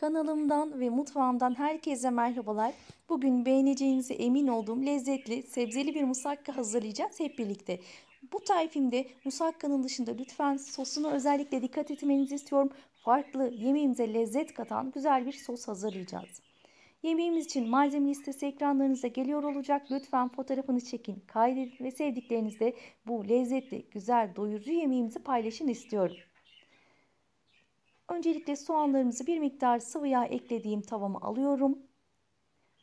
Kanalımdan ve mutfağımdan herkese merhabalar. Bugün beğeneceğinize emin olduğum lezzetli sebzeli bir musakka hazırlayacağız hep birlikte. Bu tarifimde musakkanın dışında lütfen sosuna özellikle dikkat etmenizi istiyorum. Farklı yemeğimize lezzet katan güzel bir sos hazırlayacağız. Yemeğimiz için malzeme listesi ekranlarınıza geliyor olacak. Lütfen fotoğrafını çekin, kaydedin ve sevdiklerinizle bu lezzetli, güzel, doyurucu yemeğimizi paylaşın istiyorum. Öncelikle soğanlarımızı bir miktar sıvı yağ eklediğim tavama alıyorum.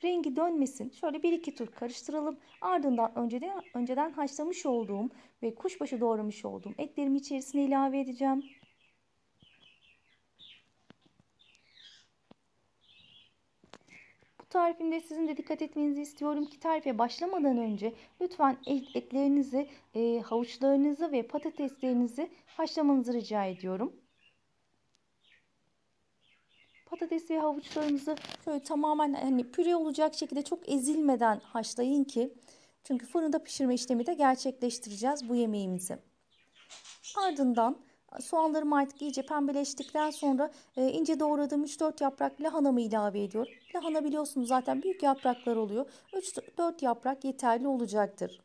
Rengi dönmesin. Şöyle bir iki tur karıştıralım. Ardından önceden, önceden haşlamış olduğum ve kuşbaşı doğramış olduğum etlerimi içerisine ilave edeceğim. Bu tarifimde sizin de dikkat etmenizi istiyorum ki tarife başlamadan önce lütfen etlerinizi, e, havuçlarınızı ve patateslerinizi haşlamanızı rica ediyorum patates ve havuçlarınızı şöyle tamamen hani püre olacak şekilde çok ezilmeden haşlayın ki çünkü fırında pişirme işlemi de gerçekleştireceğiz bu yemeğimizi. Ardından e, soğanlarım artık iyice pembeleştikten sonra e, ince doğradığım 3-4 yaprak lahanamı ilave ediyorum. Lahana biliyorsunuz zaten büyük yapraklar oluyor. 3-4 yaprak yeterli olacaktır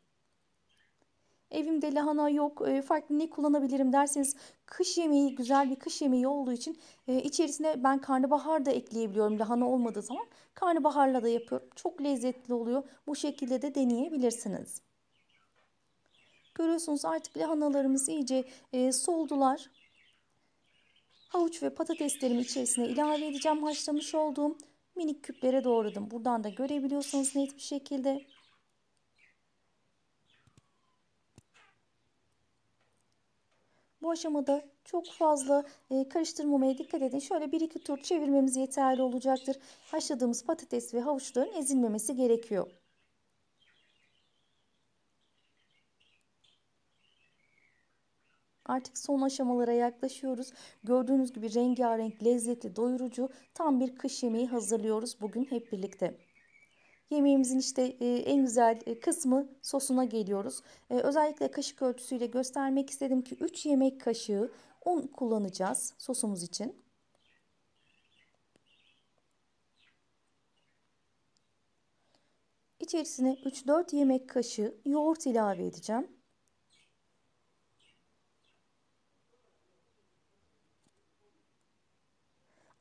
evimde lahana yok e, farklı ne kullanabilirim derseniz kış yemeği güzel bir kış yemeği olduğu için e, içerisine ben karnabahar da ekleyebiliyorum lahana olmadığı zaman karnabaharla da yapıyorum. Çok lezzetli oluyor. Bu şekilde de deneyebilirsiniz. Görüyorsunuz artık lahanalarımız iyice e, soldular. Havuç ve patateslerimi içerisine ilave edeceğim haşlamış olduğum minik küplere doğradım. Buradan da görebiliyorsunuz net bir şekilde. Bu aşamada çok fazla e, karıştırmamaya dikkat edin. Şöyle 1-2 tur çevirmemiz yeterli olacaktır. Haşladığımız patates ve havuçların ezilmemesi gerekiyor. Artık son aşamalara yaklaşıyoruz. Gördüğünüz gibi rengarenk, lezzetli, doyurucu tam bir kış yemeği hazırlıyoruz bugün hep birlikte. Yemeğimizin işte e, en güzel e, kısmı sosuna geliyoruz. E, özellikle kaşık ölçüsüyle göstermek istedim ki 3 yemek kaşığı un kullanacağız sosumuz için. İçerisine 3-4 yemek kaşığı yoğurt ilave edeceğim.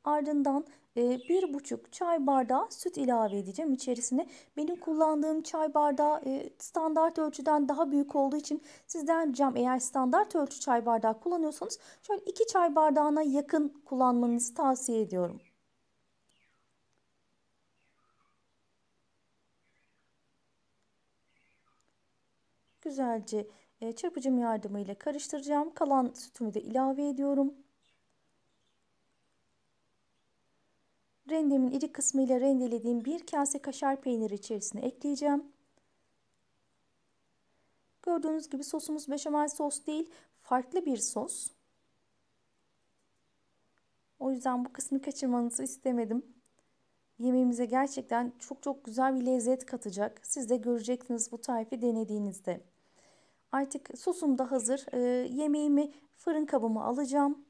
Ardından e, bir buçuk çay bardağı süt ilave edeceğim içerisine. Benim kullandığım çay bardağı e, standart ölçüden daha büyük olduğu için sizden ricam eğer standart ölçü çay bardağı kullanıyorsanız şöyle iki çay bardağına yakın kullanmanızı tavsiye ediyorum. Güzelce e, çırpıcım yardımıyla karıştıracağım. Kalan sütümü de ilave ediyorum. rendemin iri kısmıyla rendelediğim bir kase kaşar peyniri içerisine ekleyeceğim. Gördüğünüz gibi sosumuz beşamel sos değil, farklı bir sos. O yüzden bu kısmı kaçırmanızı istemedim. Yemeğimize gerçekten çok çok güzel bir lezzet katacak. Siz de göreceksiniz bu tarifi denediğinizde. Artık sosum da hazır. Ee, yemeğimi fırın kabıma alacağım.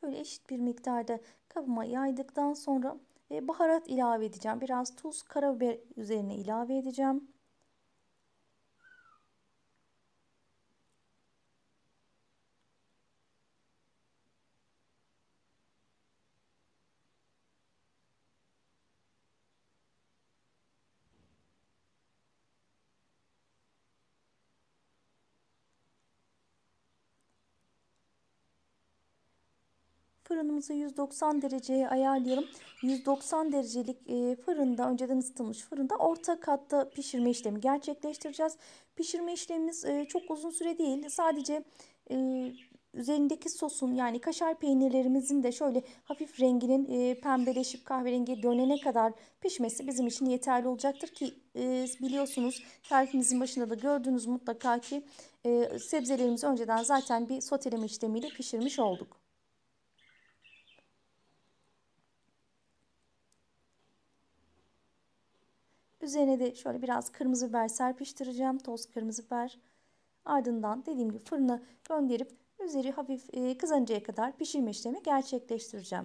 Şöyle eşit bir miktarda kabıma yaydıktan sonra e, baharat ilave edeceğim. Biraz tuz, karabiber üzerine ilave edeceğim. Fırınımızı 190 dereceye ayarlayalım. 190 derecelik e, fırında önceden ısıtılmış fırında orta katta pişirme işlemi gerçekleştireceğiz. Pişirme işlemimiz e, çok uzun süre değil. Sadece e, üzerindeki sosun yani kaşar peynirlerimizin de şöyle hafif renginin pembeleşip kahverengi dönene kadar pişmesi bizim için yeterli olacaktır ki biliyorsunuz tarifimizin başında da gördüğünüz mutlaka ki e, sebzelerimizi önceden zaten bir soteleme işlemiyle pişirmiş olduk. Üzerine de şöyle biraz kırmızı biber serpiştireceğim. Toz kırmızı biber. Ardından dediğim gibi fırına gönderip üzeri hafif e, kızarıncaya kadar pişirme işlemi gerçekleştireceğim.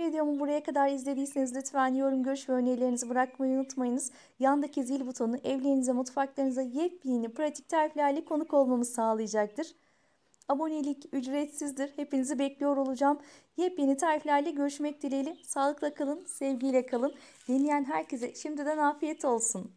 Videomu buraya kadar izlediyseniz lütfen yorum, görüş ve önerilerinizi bırakmayı unutmayınız. Yandaki zil butonu evlerinize, mutfaklarınıza yepyeni pratik tariflerle konuk olmamı sağlayacaktır. Abonelik ücretsizdir. Hepinizi bekliyor olacağım. Yepyeni tariflerle görüşmek dileğiyle. Sağlıkla kalın, sevgiyle kalın. Dinleyen herkese şimdiden afiyet olsun.